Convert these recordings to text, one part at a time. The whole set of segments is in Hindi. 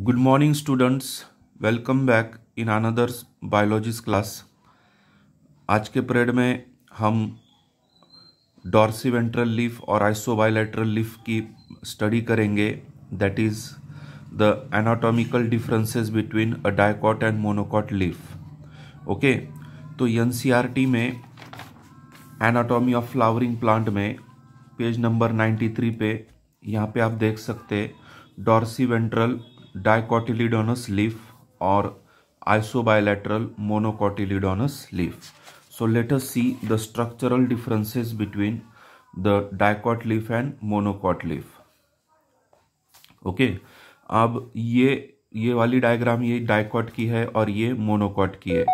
Good morning students welcome back in another biology's class आज के पीरियड में हम डॉर्सी वेंट्रल लीफ और आइसोबाइलेटरल लीफ की स्टडी करेंगे that is the anatomical differences between a dicot and monocot leaf okay तो एन e में एनाटॉमी ऑफ फ्लावरिंग प्लांट में पेज नंबर 93 पे यहाँ पे आप देख सकते डॉर्सी वेंट्रल डायकॉटिलीडोनस लीफ और isobilateral monocotyledonous leaf so let us see the structural differences between the dicot leaf and monocot leaf okay अब ये ये वाली डायग्राम ये डायकॉट की है और ये मोनोकॉट की है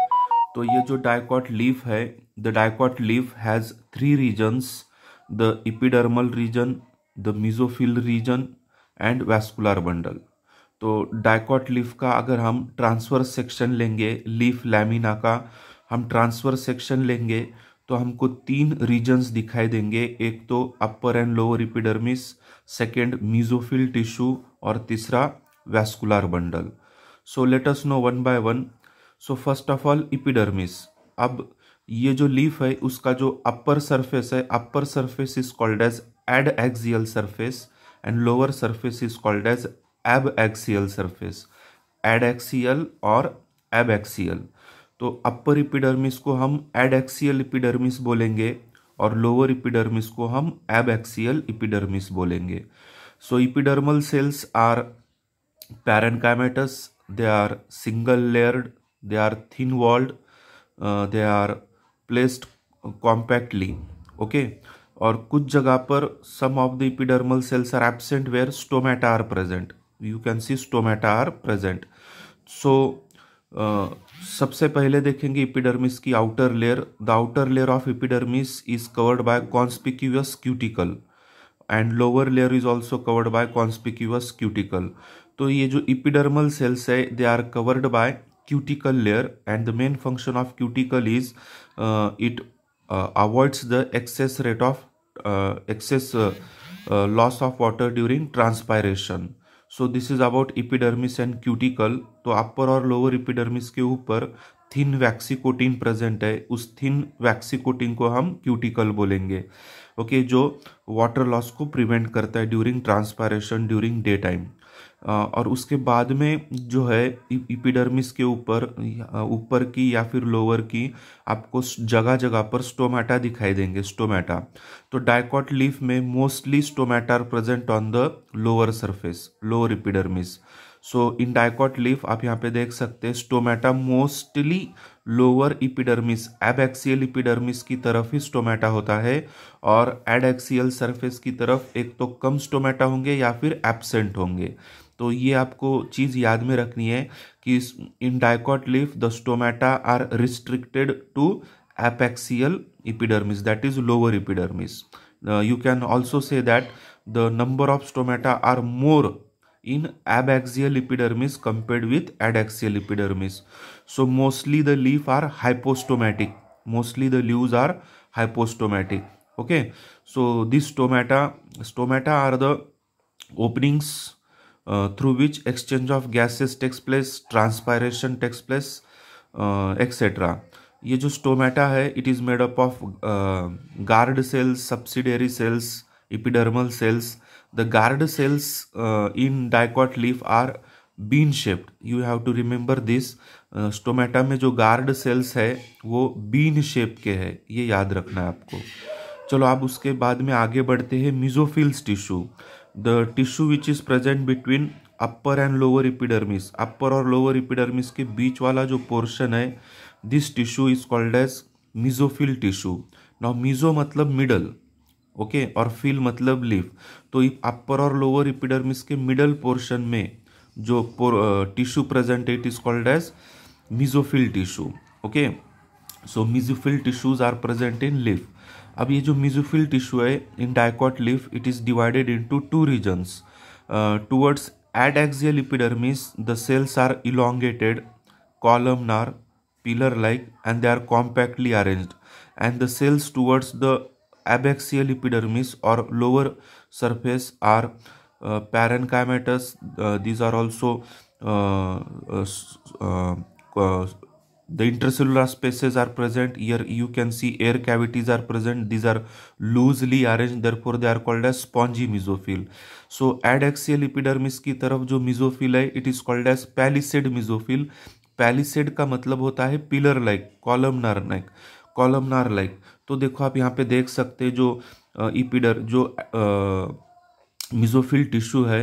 तो ये जो डायकॉट लीफ है the dicot leaf has three regions the epidermal region the mesophyll region and vascular bundle तो डायकॉट लीफ का अगर हम ट्रांसवर सेक्शन लेंगे लीफ लैमिना का हम ट्रांसवर सेक्शन लेंगे तो हमको तीन रीजन्स दिखाई देंगे एक तो upper and lower epidermis second mesophyll tissue और तीसरा vascular bundle so let us know one by one so first of all epidermis अब ये जो लीफ है उसका जो अपर सरफेस है upper surface is called as adaxial surface and lower surface is called as abaxial surface adaxial और एब एक्सियल तो अपर इपिडर्मिस को हम एड एक्सियल इपिडर्मिस बोलेंगे और लोअर इपिडर्मिस को हम एब एक्सियल इपिडर्मिस बोलेंगे so epidermal cells are parenchymatous they are single layered they are thin walled they are placed compactly okay और कुछ जगह पर some of the epidermal cells are absent where stomata are present you can see stomata are present so सबसे पहले देखेंगे इपिडर्मिस की outer layer the outer layer of epidermis is covered by conspicuous cuticle and lower layer is also covered by conspicuous cuticle तो ये जो इपिडर्मल सेल्स है they are covered by cuticle layer and the main function of cuticle is it avoids the excess rate of excess loss of water during transpiration so this is about epidermis and cuticle तो अपर और लोअर इपिडर्मिस के ऊपर थिन वैक्सी कोटिन प्रेजेंट है उस थिन वैक्सी कोटिन को हम क्यूटिकल बोलेंगे ओके okay, जो वाटर लॉस को प्रिवेंट करता है during transpiration during day time और उसके बाद में जो है इपिडर्मिस के ऊपर ऊपर की या फिर लोअर की आपको जगह जगह पर स्टोमेटा दिखाई देंगे स्टोमेटा तो डायकॉट लीफ में mostly stomata present on the lower surface lower epidermis so in dicot leaf आप यहाँ पे देख सकते हैं stomata mostly lower epidermis abaxial epidermis की तरफ ही स्टोमेटा होता है और एड सरफेस की तरफ एक तो कम स्टोमेटा होंगे या फिर एबसेंट होंगे तो ये आपको चीज़ याद में रखनी है कि in dicot leaf the stomata are restricted to apaxial epidermis that is lower epidermis you can also say that the number of stomata are more in abaxial epidermis compared with adaxial epidermis. So mostly the leaf are hypostomatic. Mostly the leaves are hypostomatic. Okay. So these stomata, stomata are the openings uh, through which exchange of gases takes place, transpiration takes place, uh, etc. ये जो स्टोमेटा है it is made up of guard cells subsidiary cells epidermal cells the guard cells uh, in dicot leaf are bean shaped you have to remember this stomata में जो गार्ड सेल्स है वो बीन शेप के है ये याद रखना है आपको चलो आप उसके बाद में आगे बढ़ते हैं mesophylls tissue the tissue which is present between upper and lower epidermis upper और लोअर इपिडर्मिस के बीच वाला जो पोर्शन है this tissue is called as mesophyll tissue now meso मतलब मिडल ओके okay? और फिल मतलब लीफ तो अपर और लोअर इपिडर्मिस के मिडल पोर्शन में जो tissue present it is called as mesophyll tissue okay so mesophyll tissues are present in leaf अब ये जो मिजोफिल टिश्यू है in dicot leaf it is divided into two regions towards axial epidermis the cells are elongated columnar pillar like and they are compactly arranged and the cells towards the abaxial epidermis और lower surface are uh, parenchymatous uh, these are also the intercellular spaces are present here you can see air cavities are present these are loosely arranged therefore they are called as spongy mesophyll so adaxial epidermis की तरफ जो mesophyll है it is called as palisade mesophyll palisade का मतलब होता है pillar like columnar like columnar like तो देखो आप यहाँ पे देख सकते जो ईपीडर जो मिजोफिल टिश्यू है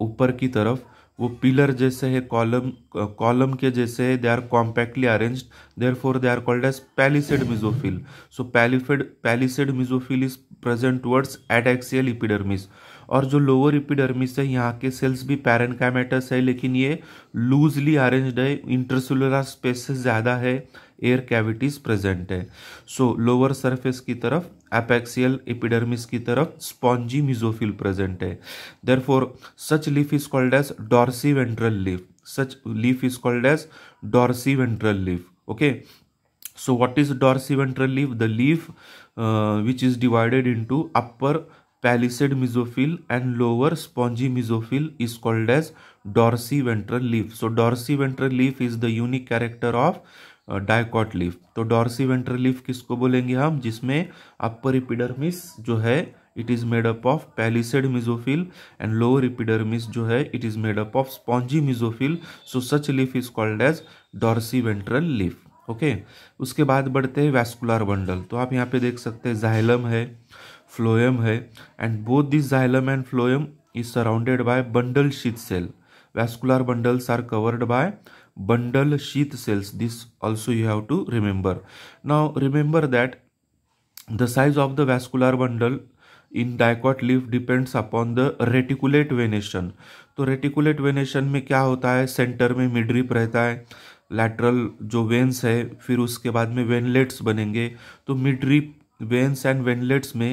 ऊपर की तरफ वो पिलर जैसे है कॉलम कॉलम के जैसे है they are compactly arrange therefore they are called as palisade mesophyll so palisade palisade mesophyll is present towards adaxial और जो लोअर इपिडर्मिस है यहाँ के सेल्स भी पैरेनकामेटस है लेकिन ये लूजली अरेंज्ड है इंटरसुलर स्पेसेस ज़्यादा है एयर कैविटीज प्रेजेंट है सो लोअर सरफेस की तरफ एपेक्सियल एपिडर्मिस की तरफ स्पॉन्जी मिजोफिल प्रेजेंट है therefore such leaf is called as dorsiventral leaf such leaf is called as dorsiventral leaf okay so what is dorsiventral leaf the leaf which is divided into upper palisade mesophyll and lower spongy mesophyll is called as dorsiventral leaf so dorsiventral leaf is the unique character of dicot leaf तो डॉर्सी वेंटर लीफ किसको बोलेंगे हम जिसमें अपर इपिडरमिस जो है it is made up of palisade mesophyll and lower epidermis जो है it is made up of spongy mesophyll so such leaf is called as dorsiventral leaf okay उसके बाद बढ़ते हैं वैस्कुलर बंडल तो आप यहाँ पे देख सकते हैं जाइलम है फ्लोएम है and both this xylem and phloem is surrounded by bundle sheath cell vascular bundles are covered by bundle sheath cells this also you have to remember now remember that the size of the vascular bundle in dicot leaf depends upon the reticulate venation तो रेटिकुलेट वेनेशन में क्या होता है सेंटर में मिडरिप रहता है लैटरल जो वेन्स है फिर उसके बाद में वेनलेट्स बनेंगे तो मिडरिप वेन्स एंड वेनलेट्स में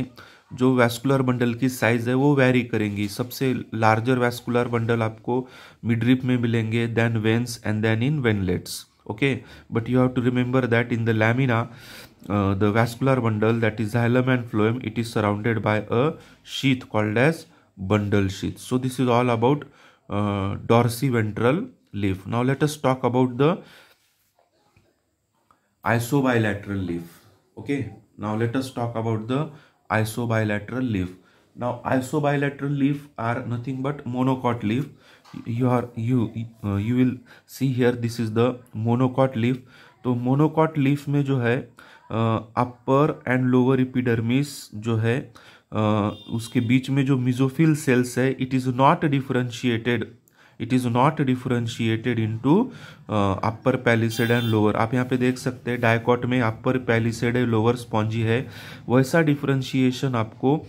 जो वैस्कुलर बंडल की साइज है वो वेरी करेंगी सबसे लार्जर वैस्कुलर बंडल आपको मिड्रिप में मिलेंगे then veins and then in veinlets okay but you have to remember that in the lamina the vascular bundle that is xylem and phloem it is surrounded by a sheath called as bundle sheath so this is all about dorsiventral leaf now let us talk about the isobilateral leaf okay now let us talk about the isobilateral leaf now isobilateral leaf are nothing but monocot leaf you are you uh, you will see here this is the monocot leaf तो मोनोकॉट लीफ में जो है upper and lower epidermis जो है uh, उसके बीच में जो mesophyll cells है it is not differentiated it is not differentiated into upper palisade and lower आप यहाँ पे देख सकते हैं डायकॉट में अपर पैलिसेड है लोअर स्पॉन्जी है वैसा डिफ्रेंशिएशन आपको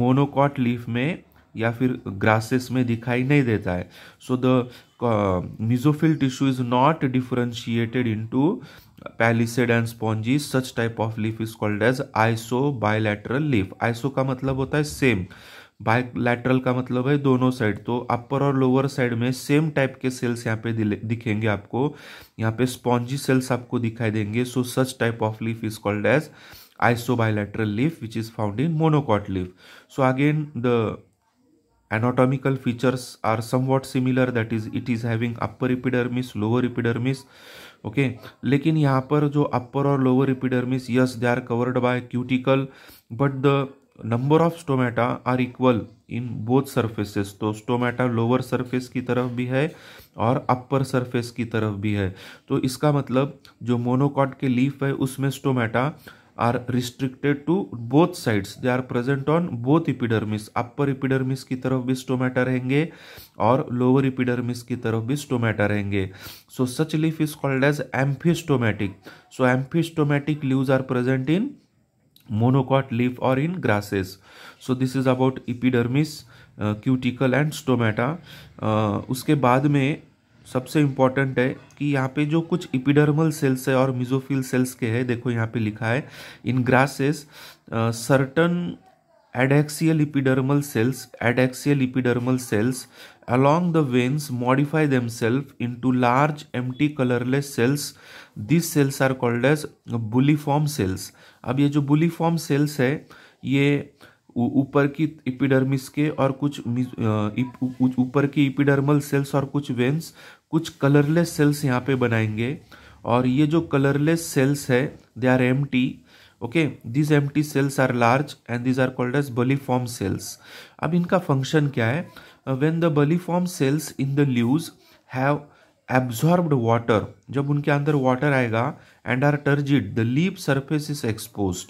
मोनोकॉट लीफ में या फिर ग्रासेस में दिखाई नहीं देता है so the mesophyll tissue is not differentiated into palisade and spongy such type of leaf is called as isobilateral leaf iso का मतलब होता है सेम बाइक लैटरल का मतलब है दोनों साइड तो अपर और लोअर साइड में सेम टाइप के सेल्स यहाँ पे दिखेंगे आपको यहाँ पे स्पॉन्जी सेल्स आपको दिखाई देंगे so such type of leaf is called as isobilateral leaf which is found in monocot leaf so again the anatomical features are somewhat similar that is it is having upper epidermis lower epidermis okay लेकिन यहाँ पर जो अपर और lower epidermis yes they are covered by cuticle but the number of stomata are equal in both surfaces तो स्टोमेटा लोअर सर्फेस की तरफ भी है और अपर सर्फेस की तरफ भी है तो इसका मतलब जो मोनोकॉट के लीफ है उसमें stomata are restricted to both sides they are present on both epidermis upper epidermis की तरफ भी स्टोमेटा रहेंगे और लोअर इपिडर्मिस की तरफ भी स्टोमेटा रहेंगे so such leaf is called as amphistomatic so amphistomatic leaves are present in monocot leaf or in grasses so this is about epidermis uh, cuticle and stomata uh, उसके बाद में सबसे इम्पॉर्टेंट है कि यहाँ पे जो कुछ इपिडर्मल सेल्स है और मिजोफिल सेल्स के हैं देखो यहाँ पे लिखा है in grasses certain adaxial epidermal cells adaxial epidermal cells along the veins modify themself into large empty colourless cells this cells are called as bulliform cells अब ये जो बुलीफॉर्म सेल्स है ये ऊपर की इपिडर्मिस के और कुछ ऊपर की इपिडर्मल सेल्स और कुछ वेन्स कुछ कलरलेस सेल्स यहाँ पे बनाएंगे और ये जो कलरलेस सेल्स है they are empty okay these एम cells are large and these are called as bulliform cells अब इनका फंक्शन क्या है when the bulliform cells in the leaves have absorbed water जब उनके अंदर वाटर आएगा and are turgid the leave surface is expose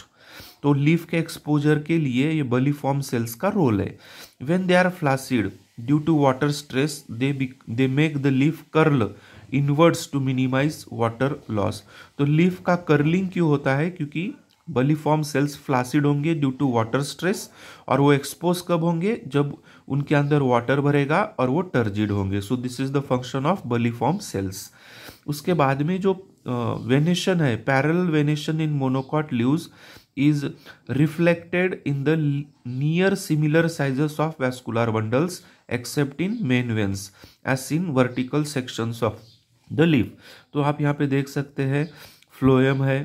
तो लीफ के एक्सपोजर के लिए ये बलीफॉर्म सेल्स का रोल है when they are flaccid due to water stress they they make the leaf curl inwards to minimise water loss तो लीफ का कर्लिंग क्यों होता है क्योंकि बलीफॉर्म सेल्स फ्लासिड होंगे ड्यू टू वाटर स्ट्रेस और वो एक्सपोज कब होंगे जब उनके अंदर वाटर भरेगा और वो टर्जिड होंगे so this is the function of bulliform cells उसके बाद में जो वेनेशन है parallel venation in monocot leaves is reflected in the near similar sizes of vascular bundles except in main veins as in vertical sections of the leave तो आप यहाँ पे देख सकते हैं फ्लोएम है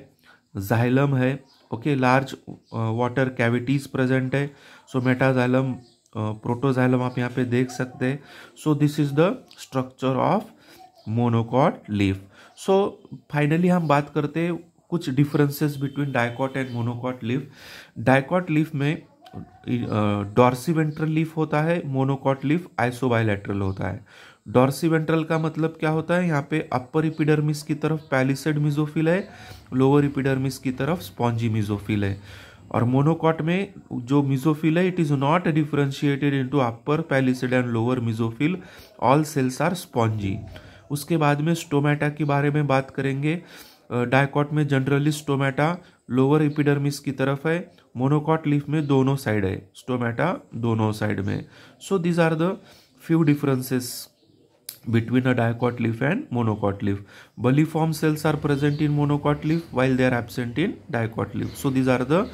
जाइलम है okay large water cavities present है सो मेटाजाइलम प्रोटोजाइलम आप यहाँ पे देख सकते हैं so this is the structure of monocot leaf so finally हम बात करते हैं कुछ differences between dicot and monocot leaf dicot leaf में डॉर्सीवेंट्रल uh, लीफ होता है मोनोकॉट लीफ आइसोबाइलेट्रल होता है डॉर्सी वेंट्रल का मतलब क्या होता है यहाँ पे अपर इपिडर्मिस की तरफ पैलिसड मिजोफिल है लोअर इपिडर्मिस की तरफ स्पॉन्जी मिजोफिल है और मोनोकॉट में जो मिजोफिल है it is not differentiated into upper palisade and lower mesophyll all cells are spongy उसके बाद में स्टोमेटा के बारे में बात करेंगे डायकॉट में जनरली स्टोमेटा लोअर इपिडर्मिस की तरफ है मोनोकॉट लिफ में दोनों साइड है स्टोमेटा दोनों साइड में so these are the few differences between a dicot leaf and monocot leaf. Bulliform cells are present in monocot leaf while they are absent in dicot leaf. So these are the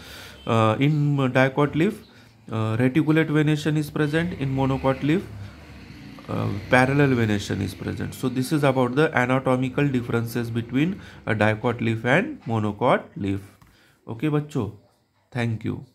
uh, in dicot leaf uh, reticulate venation is present in monocot leaf uh, parallel venation is present. So this is about the anatomical differences between a dicot leaf and monocot leaf. Okay, bachcho. Thank you.